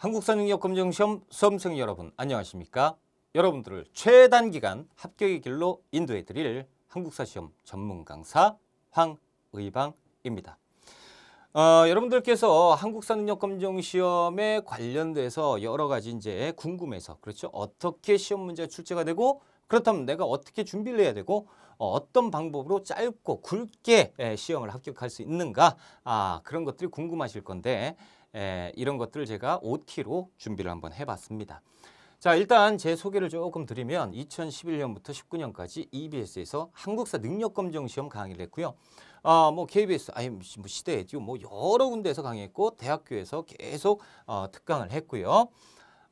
한국사능력검정시험 수험생 여러분 안녕하십니까? 여러분들을 최단기간 합격의 길로 인도해드릴 한국사시험 전문 강사 황의방입니다. 어, 여러분들께서 한국사 능력 검정 시험에 관련돼서 여러 가지 이제 궁금해서 그렇죠. 어떻게 시험 문제가 출제가 되고 그렇다면 내가 어떻게 준비를 해야 되고 어, 어떤 방법으로 짧고 굵게 예, 시험을 합격할 수 있는가 아 그런 것들이 궁금하실 건데 에, 예, 이런 것들을 제가 OT로 준비를 한번 해봤습니다. 자 일단 제 소개를 조금 드리면 2011년부터 19년까지 EBS에서 한국사 능력검정 시험 강의를 했고요. 아, 뭐 KBS, IMC, 뭐 시대 에듀 뭐 여러 군데에서 강의했고 대학교에서 계속 어, 특강을 했고요.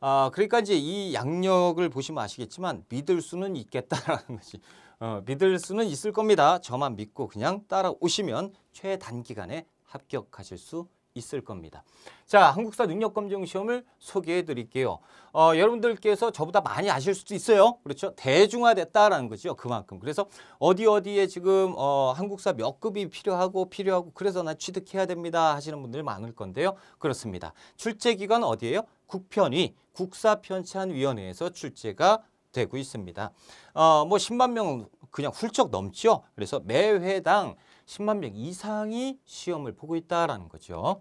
아, 그러니까 이제 이 양력을 보시면 아시겠지만 믿을 수는 있겠다라는 것이 어, 믿을 수는 있을 겁니다. 저만 믿고 그냥 따라오시면 최단기간에 합격하실 수 있을 겁니다. 자, 한국사 능력검정 시험을 소개해 드릴게요. 어, 여러분들께서 저보다 많이 아실 수도 있어요. 그렇죠? 대중화됐다라는 거죠. 그만큼. 그래서 어디 어디에 지금 어, 한국사 몇 급이 필요하고 필요하고 그래서 나 취득해야 됩니다 하시는 분들 많을 건데요. 그렇습니다. 출제기관 어디예요? 국편위, 국사편찬위원회에서 출제가 되고 있습니다. 어, 뭐 10만 명은 그냥 훌쩍 넘죠. 그래서 매 회당 10만 명 이상이 시험을 보고 있다라는 거죠.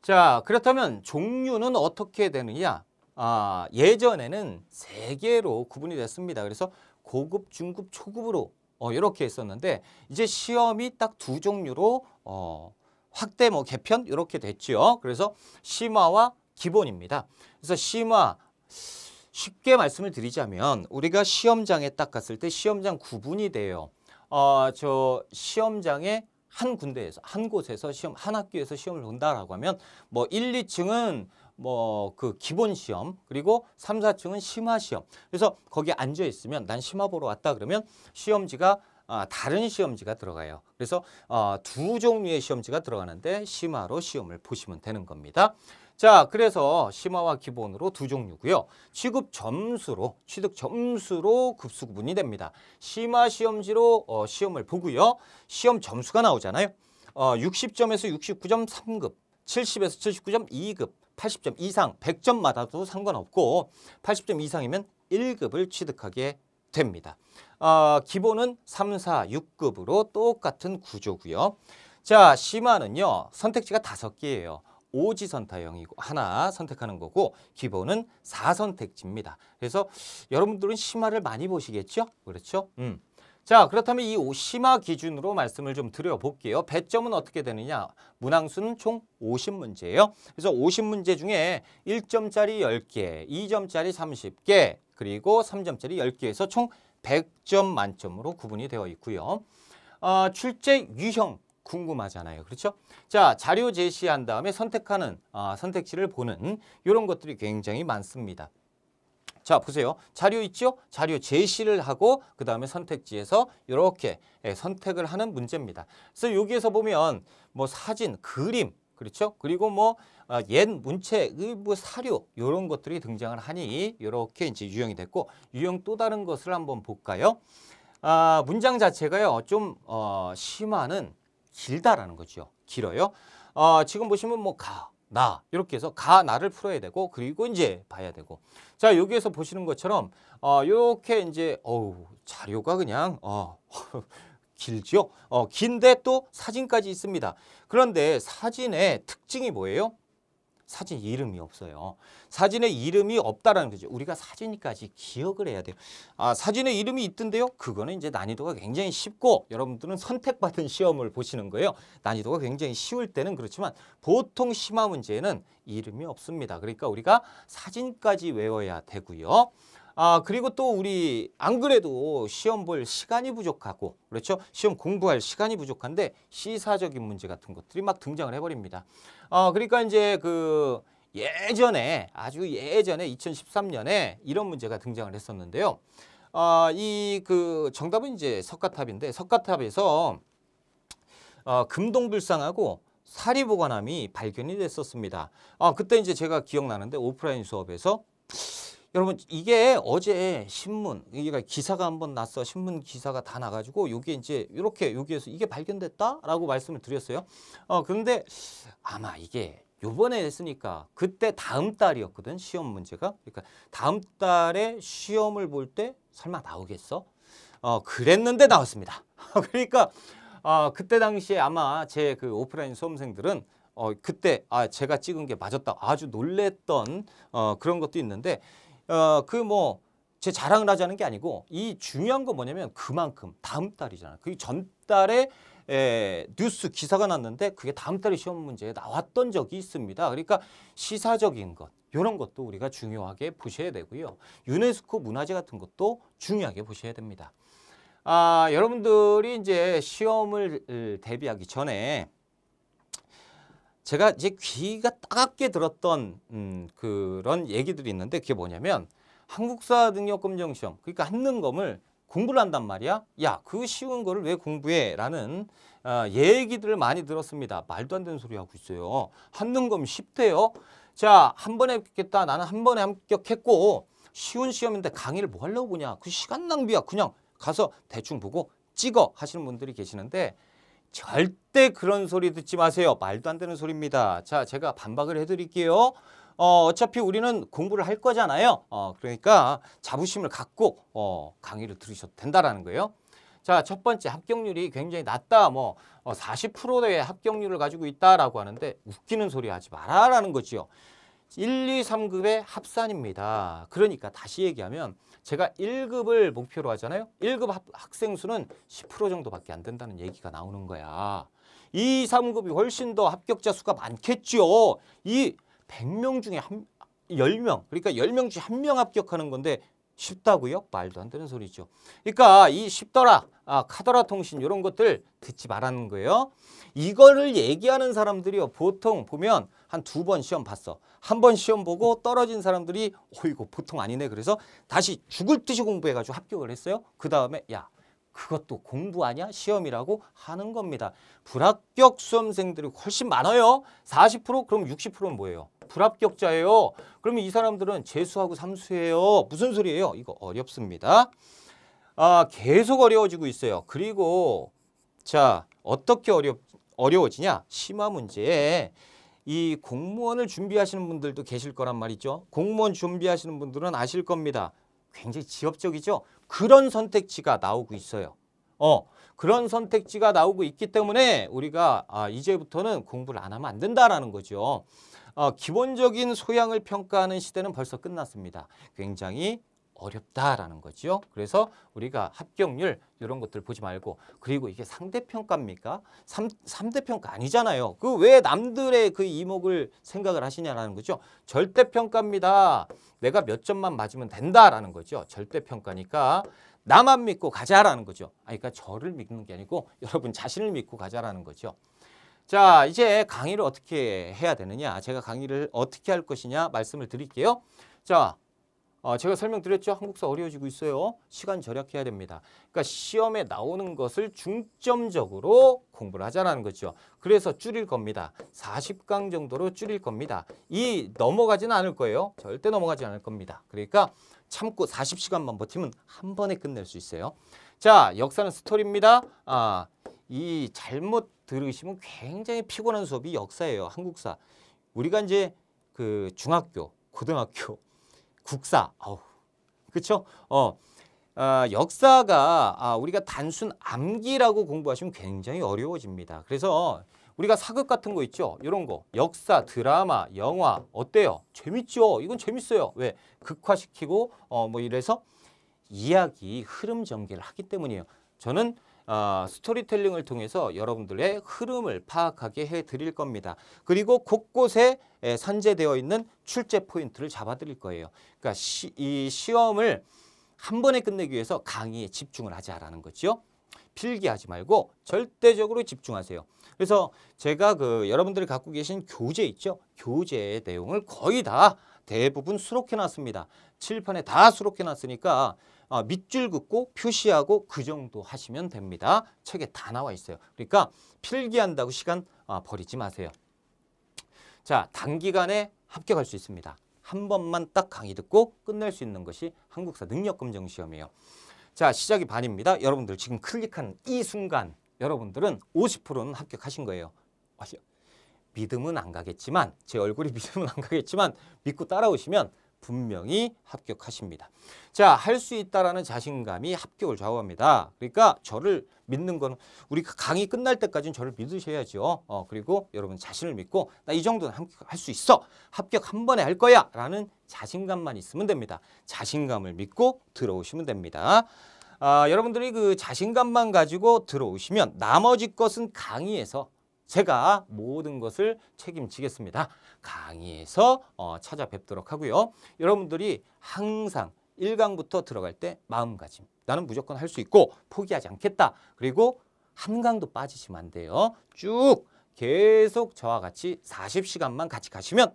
자, 그렇다면 종류는 어떻게 되느냐? 아, 예전에는 세 개로 구분이 됐습니다. 그래서 고급, 중급, 초급으로 어, 이렇게 했었는데 이제 시험이 딱 두 종류로 어, 확대, 뭐 개편 이렇게 됐죠 그래서 심화와 기본입니다. 그래서 심화 쉽게 말씀을 드리자면 우리가 시험장에 딱 갔을 때 시험장 구분이 돼요. 어, 저 시험장에 한 군데에서 한 곳에서 시험 한 학교에서 시험을 본다라고 하면 뭐 일, 이층은 뭐 그 기본 시험 그리고 삼, 사층은 심화 시험. 그래서 거기에 앉아 있으면 난 심화 보러 왔다 그러면 시험지가 아, 다른 시험지가 들어가요. 그래서 어, 두 종류의 시험지가 들어가는데 심화로 시험을 보시면 되는 겁니다. 자, 그래서 심화와 기본으로 두 종류고요. 취급 점수로, 취득 점수로 급수 구분이 됩니다. 심화 시험지로 어, 시험을 보고요. 시험 점수가 나오잖아요. 어, 60점에서 69.3급, 점 70에서 79.2급, 점 80점 이상, 100점마다도 상관없고 80점 이상이면 1급을 취득하게 됩니다. 어, 기본은 3, 4, 6급으로 똑같은 구조고요. 자, 심화는요. 선택지가 5 개예요. 오지선 타형이고 하나 선택하는 거고 기본은 4선택지입니다 그래서 여러분들은 심화를 많이 보시겠죠? 그렇죠? 음. 자 그렇다면 이 심화 기준으로 말씀을 좀 드려볼게요. 배점은 어떻게 되느냐? 문항수는 총5 0 문제예요 그래서 5 0 문제 중에 1점짜리1 0개2점짜리3 0개 그리고 3점짜리1 0개에서총1 0 0점 만점으로 구분이 되어 있고요. 어, 출제 유형 궁금하잖아요. 그렇죠? 자, 자료 제시한 다음에 선택하는 아, 선택지를 보는 이런 것들이 굉장히 많습니다. 자, 보세요. 자료 있죠? 자료 제시를 하고 그 다음에 선택지에서 이렇게 예, 선택을 하는 문제입니다. 그래서 여기에서 보면 뭐 사진, 그림, 그렇죠? 그리고 뭐 옛 문체의 뭐 아, 사료 이런 것들이 등장을 하니 이렇게 이제 유형이 됐고 유형 또 다른 것을 한번 볼까요? 아, 문장 자체가요. 좀 어, 심화는 길다라는 거죠. 길어요. 어, 지금 보시면 뭐 가, 나 이렇게 해서 가, 나를 풀어야 되고 그리고 이제 봐야 되고 자 여기에서 보시는 것처럼 어, 이렇게 이제 어우 자료가 그냥 어 길죠. 어, 긴데 또 사진까지 있습니다. 그런데 사진의 특징이 뭐예요? 사진 이름이 없어요. 사진에 이름이 없다라는 거죠. 우리가 사진까지 기억을 해야 돼요. 아, 사진에 이름이 있던데요. 그거는 이제 난이도가 굉장히 쉽고 여러분들은 선택받은 시험을 보시는 거예요. 난이도가 굉장히 쉬울 때는 그렇지만 보통 심화 문제는 이름이 없습니다. 그러니까 우리가 사진까지 외워야 되고요. 아, 그리고 또 우리 안 그래도 시험 볼 시간이 부족하고 그렇죠? 시험 공부할 시간이 부족한데 시사적인 문제 같은 것들이 막 등장을 해버립니다. 아 그러니까 이제 그 예전에 아주 예전에 2013년에 이런 문제가 등장을 했었는데요. 아 이 그 정답은 이제 석가탑인데 석가탑에서 어, 금동불상하고 사리보관함이 발견이 됐었습니다. 아, 그때 이제 제가 기억나는데 오프라인 수업에서 여러분 이게 어제 신문 이게 기사가 한 번 났어 신문 기사가 다 나가지고 여게 이제 이렇게 여기에서 이게 발견됐다라고 말씀을 드렸어요. 어 그런데 아마 이게 요번에 했으니까 그때 다음 달이었거든 시험 문제가 그러니까 다음 달에 시험을 볼 때 설마 나오겠어? 어 그랬는데 나왔습니다. 그러니까 어, 그때 당시에 아마 제 그 오프라인 수험생들은 어, 그때 아 제가 찍은 게 맞았다 아주 놀랬던 어, 그런 것도 있는데 어, 그 뭐 제 자랑을 하자는 게 아니고 이 중요한 건 뭐냐면 그만큼 다음 달이잖아. 요그 전달에 에, 뉴스 기사가 났는데 그게 다음 달에 시험 문제에 나왔던 적이 있습니다. 그러니까 시사적인 것 이런 것도 우리가 중요하게 보셔야 되고요. 유네스코 문화재 같은 것도 중요하게 보셔야 됩니다. 아, 여러분들이 이제 시험을 대비하기 전에 제가 이제 귀가 따갑게 들었던 음, 그런 얘기들이 있는데 그게 뭐냐면 한국사 능력 검정 시험 그러니까 한능검을 공부를 한단 말이야. 야, 그 쉬운 거를 왜 공부해? 라는 어, 얘기들을 많이 들었습니다. 말도 안 되는 소리 하고 있어요. 한능검 쉽대요. 자, 한 번에 합격했다. 나는 한 번에 합격했고 쉬운 시험인데 강의를 뭐 하려고 보냐. 그 시간 낭비야. 그냥 가서 대충 보고 찍어 하시는 분들이 계시는데 절대 그런 소리 듣지 마세요. 말도 안 되는 소리입니다. 자, 제가 반박을 해드릴게요. 어, 어차피 우리는 공부를 할 거잖아요. 어, 그러니까 자부심을 갖고 어, 강의를 들으셔도 된다라는 거예요. 자, 첫 번째 합격률이 굉장히 낮다. 뭐 40%의 어, 합격률을 가지고 있다라고 하는데 웃기는 소리 하지 마라라는 거지요. 1, 2, 3급의 합산입니다. 그러니까 다시 얘기하면 제가 1급을 목표로 하잖아요. 1급 학생 수는 10% 정도밖에 안 된다는 얘기가 나오는 거야. 2, 3급이 훨씬 더 합격자 수가 많겠죠. 이1 0 0명 중에 한, 0명 그러니까 1 0명 중에 1명 합격하는 건데 쉽다고요? 말도 안 되는 소리죠. 그러니까 이 쉽더라, 아, 카더라 통신 이런 것들 듣지 말라는 거예요. 이거를 얘기하는 사람들이요. 보통 보면 한 두 번 시험 봤어. 한 번 시험 보고 떨어진 사람들이 어이구 보통 아니네. 그래서 다시 죽을 듯이 공부해가지고 합격을 했어요. 그 다음에 야 그것도 공부 아니야? 시험이라고 하는 겁니다. 불합격 수험생들이 훨씬 많아요. 40% 그럼 60%는 뭐예요? 불합격자예요. 그러면 이 사람들은 재수하고 삼수예요. 무슨 소리예요? 이거 어렵습니다. 아, 계속 어려워지고 있어요. 그리고 자, 어떻게 어려 어려워지냐? 심화 문제에 이 공무원을 준비하시는 분들도 계실 거란 말이죠. 공무원 준비하시는 분들은 아실 겁니다. 굉장히 지엽적이죠. 그런 선택지가 나오고 있어요. 어, 그런 선택지가 나오고 있기 때문에 우리가 아, 이제부터는 공부를 안 하면 안 된다라는 거죠. 어, 기본적인 소양을 평가하는 시대는 벌써 끝났습니다. 굉장히 어렵다라는 거죠 그래서 우리가 합격률 이런 것들 보지 말고 그리고 이게 상대평가입니까? 3대평가 아니잖아요. 그 왜 남들의 그 이목을 생각을 하시냐라는 거죠. 절대평가입니다. 내가 몇 점만 맞으면 된다라는 거죠. 절대평가니까 나만 믿고 가자라는 거죠. 아니, 그러니까 저를 믿는 게 아니고 여러분 자신을 믿고 가자라는 거죠. 자, 이제 강의를 어떻게 해야 되느냐. 제가 강의를 어떻게 할 것이냐 말씀을 드릴게요. 자, 어, 제가 설명드렸죠. 한국사 어려워지고 있어요. 시간 절약해야 됩니다. 그러니까 시험에 나오는 것을 중점적으로 공부를 하자는 거죠. 그래서 줄일 겁니다. 40강 정도로 줄일 겁니다. 이 넘어가지는 않을 거예요. 절대 넘어가지 않을 겁니다. 그러니까 참고 40시간만 버티면 한 번에 끝낼 수 있어요. 자, 역사는 스토리입니다. 아, 이 잘못 들으시면 굉장히 피곤한 수업이 역사예요. 한국사. 우리가 이제 그 중학교, 고등학교, 국사. 아우. 그렇죠? 어. 아, 역사가 아, 우리가 단순 암기라고 공부하시면 굉장히 어려워집니다. 그래서 우리가 사극 같은 거 있죠? 이런 거. 역사, 드라마, 영화 어때요? 재밌죠? 이건 재밌어요. 왜? 극화시키고 어, 뭐 이래서 이야기 흐름 전개를 하기 때문이에요. 저는 어, 스토리텔링을 통해서 여러분들의 흐름을 파악하게 해드릴 겁니다. 그리고 곳곳에 에, 산재되어 있는 출제 포인트를 잡아드릴 거예요. 그러니까 시, 이 시험을 한 번에 끝내기 위해서 강의에 집중을 하자라는 거죠. 필기하지 말고 절대적으로 집중하세요. 그래서 제가 그 여러분들이 갖고 계신 교재 있죠? 교재의 내용을 거의 다 대부분 수록해 놨습니다. 칠판에 다 수록해 놨으니까 아, 밑줄 긋고 표시하고 그 정도 하시면 됩니다. 책에 다 나와 있어요. 그러니까 필기한다고 시간 아, 버리지 마세요. 자, 단기간에 합격할 수 있습니다. 한 번만 딱 강의 듣고 끝낼 수 있는 것이 한국사 능력검정 시험이에요. 자, 시작이 반입니다. 여러분들 지금 클릭한 이 순간 여러분들은 50%는 합격하신 거예요. 믿음은 안 가겠지만 제 얼굴이 믿음은 안 가겠지만 믿고 따라오시면 분명히 합격하십니다. 자, 할 수 있다라는 자신감이 합격을 좌우합니다. 그러니까 저를 믿는 건 우리 그 강의 끝날 때까지는 저를 믿으셔야죠. 어, 그리고 여러분 자신을 믿고 나 이 정도는 합격할수 있어. 합격 한 번에 할 거야. 라는 자신감만 있으면 됩니다. 자신감을 믿고 들어오시면 됩니다. 아, 여러분들이 그 자신감만 가지고 들어오시면 나머지 것은 강의에서 제가 모든 것을 책임지겠습니다. 강의에서 어, 찾아뵙도록 하고요. 여러분들이 항상 1강부터 들어갈 때 마음가짐. 나는 무조건 할 수 있고 포기하지 않겠다. 그리고 한강도 빠지시면 안 돼요. 쭉 계속 저와 같이 40시간만 같이 가시면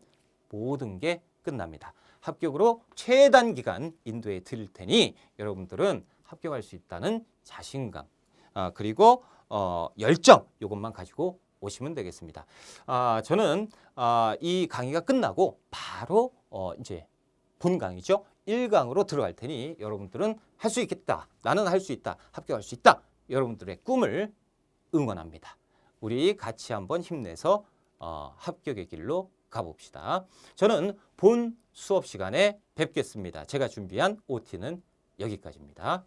모든 게 끝납니다. 합격으로 최단 기간 인도해 드릴 테니 여러분들은 합격할 수 있다는 자신감 아, 그리고 어, 열정 이것만 가지고 오시면 되겠습니다. 아, 저는 아, 이 강의가 끝나고 바로 어, 이제 본 강의죠. 1강으로 들어갈 테니 여러분들은 할 수 있겠다. 나는 할 수 있다. 합격할 수 있다. 여러분들의 꿈을 응원합니다. 우리 같이 한번 힘내서 어, 합격의 길로 가봅시다. 저는 본 수업 시간에 뵙겠습니다. 제가 준비한 OT는 여기까지입니다.